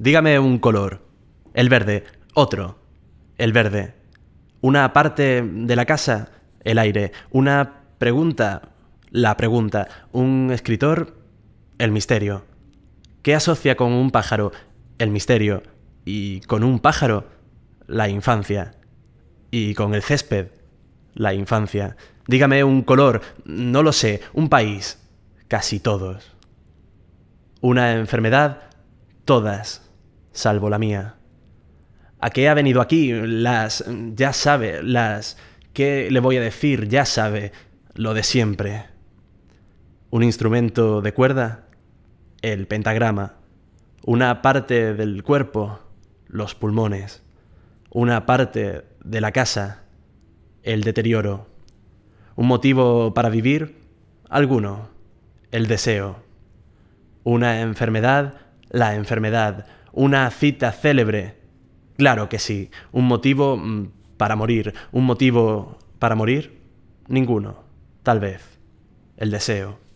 Dígame un color. El verde. Otro. El verde. Una parte de la casa. El aire. Una pregunta. La pregunta. Un escritor. El misterio. ¿Qué asocia con un pájaro? El misterio. Y con un pájaro. La infancia. Y con el césped. La infancia. Dígame un color. No lo sé. Un país. Casi todos. Una enfermedad. Todas salvo la mía. ¿A qué ha venido aquí? Las... ya sabe, las... ¿Qué le voy a decir? Ya sabe, lo de siempre. Un instrumento de cuerda, el pentagrama. Una parte del cuerpo, los pulmones. Una parte de la casa, el deterioro. Un motivo para vivir, alguno, el deseo. Una enfermedad, la enfermedad una cita célebre. Claro que sí. Un motivo mm, para morir. Un motivo para morir. Ninguno. Tal vez. El deseo.